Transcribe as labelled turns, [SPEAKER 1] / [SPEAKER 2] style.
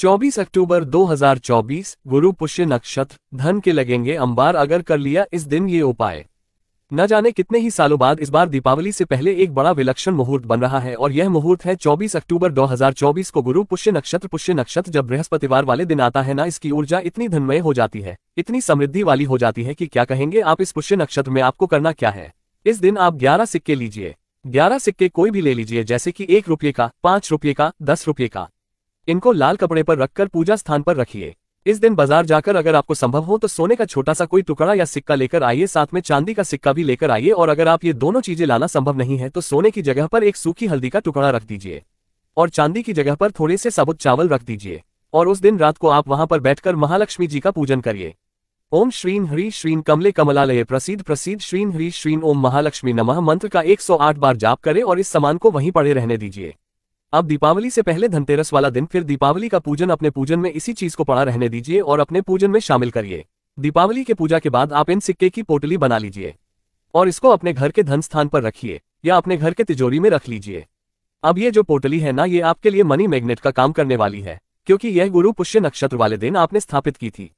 [SPEAKER 1] 24 अक्टूबर 2024 गुरु पुष्य नक्षत्र धन के लगेंगे अंबार अगर कर लिया इस दिन ये उपाय न जाने कितने ही सालों बाद इस बार दीपावली से पहले एक बड़ा विलक्षण मुहूर्त बन रहा है और यह मुहूर्त है 24 अक्टूबर 2024 को गुरु पुष्य नक्षत्र पुष्य नक्षत्र जब बृहस्पतिवार वाले दिन आता है ना इसकी ऊर्जा इतनी धनमय हो जाती है इतनी समृद्धि वाली हो जाती है कि क्या कहेंगे आप इस पुष्य नक्षत्र में आपको करना क्या है इस दिन आप ग्यारह सिक्के लीजिए ग्यारह सिक्के कोई भी ले लीजिए जैसे कि एक रुपये का पांच रुपये का दस रुपये का इनको लाल कपड़े पर रखकर पूजा स्थान पर रखिए इस दिन बाजार जाकर अगर आपको संभव हो तो सोने का छोटा सा कोई टुकड़ा या सिक्का लेकर आइए साथ में चांदी का सिक्का भी लेकर आइए और अगर आप ये दोनों चीजें लाना संभव नहीं है तो सोने की जगह पर एक सूखी हल्दी का टुकड़ा रख दीजिए और चांदी की जगह पर थोड़े से साबुत चावल रख दीजिए और उस दिन रात को आप वहां पर बैठकर महालक्ष्मी जी का पूजन करिए ओम श्रीन हरी श्रीन कमले कमलालय प्रसिद्ध प्रसिद्ध श्रीन हरी श्रीन ओम महालक्ष्मी नमः मंत्र का 108 बार जाप करें और इस समान को वहीं पड़े रहने दीजिए आप दीपावली से पहले धनतेरस वाला दिन फिर दीपावली का पूजन अपने पूजन में इसी चीज को पड़ा रहने दीजिए और अपने पूजन में शामिल करिए दीपावली के पूजा के बाद आप इन सिक्के की पोटली बना लीजिए और इसको अपने घर के धन स्थान पर रखिए या अपने घर के तिजोरी में रख लीजिए अब ये जो पोटली है ना ये आपके लिए मनी मैग्नेट का काम करने वाली है क्योंकि यह गुरु पुष्य नक्षत्र वाले दिन आपने स्थापित की थी